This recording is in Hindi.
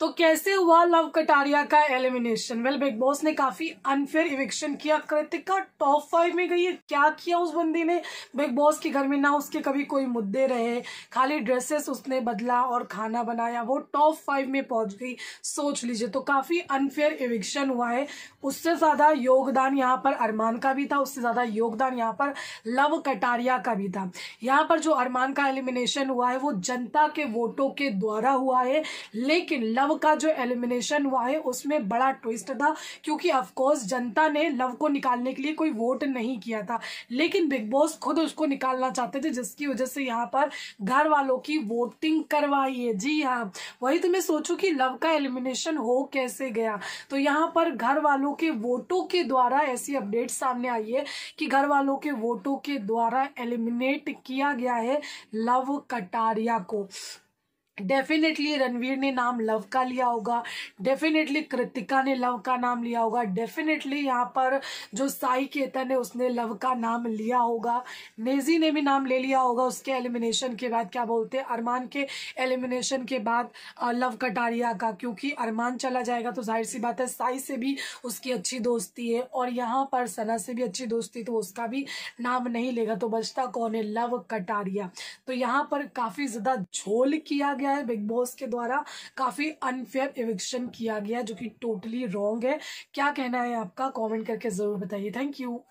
तो कैसे हुआ लव कटारिया का एलिमिनेशन वेल बिग बॉस ने काफी अनफेयर इविक्शन किया कृतिका टॉप फाइव में गई है क्या किया उस बंदी ने बिग बॉस के घर में ना उसके कभी कोई मुद्दे रहे खाली ड्रेसेस उसने बदला और खाना बनाया वो टॉप फाइव में पहुंच गई सोच लीजिए तो काफी अनफेयर इविक्शन हुआ है उससे ज्यादा योगदान यहाँ पर अरमान का भी था उससे ज्यादा योगदान यहाँ पर लव कटारिया का भी था यहाँ पर जो अरमान का एलिमिनेशन हुआ है वो जनता के वोटों के द्वारा हुआ है लेकिन लव लव का जो एलिमिनेशन हुआ है उसमें बड़ा ट्विस्ट था क्योंकि ऑफकोर्स जनता ने लव को निकालने के लिए कोई वोट नहीं किया था लेकिन बिग बॉस खुद उसको निकालना चाहते थे जिसकी वजह से यहाँ पर घर वालों की वोटिंग करवाई है जी हाँ वही तो मैं सोचू कि लव का एलिमिनेशन हो कैसे गया तो यहाँ पर घर वालों के वोटों के द्वारा ऐसी अपडेट सामने आई है कि घर वालों के वोटों के द्वारा एलिमिनेट किया गया है लव कटारिया को डेफिनेटली रणवीर ने नाम लव का लिया होगा डेफिनेटली कृतिका ने लव का नाम लिया होगा डेफिनेटली यहाँ पर जो साई केतन है उसने लव का नाम लिया होगा नेजी ने भी नाम ले लिया होगा उसके एलिमिनेशन के बाद क्या बोलते हैं अरमान के एलिमिनेशन के बाद लव कटारिया का क्योंकि अरमान चला जाएगा तो जाहिर सी बात है साई से भी उसकी अच्छी दोस्ती है और यहाँ पर सना से भी अच्छी दोस्ती तो उसका भी नाम नहीं लेगा तो बचता कौन है लव कटारिया तो यहाँ पर काफ़ी ज़्यादा झोल किया गया गया है बिग बॉस के द्वारा काफ़ी अनफेयर इविक्शन किया गया जो कि टोटली रॉन्ग है क्या कहना है आपका कमेंट करके ज़रूर बताइए थैंक यू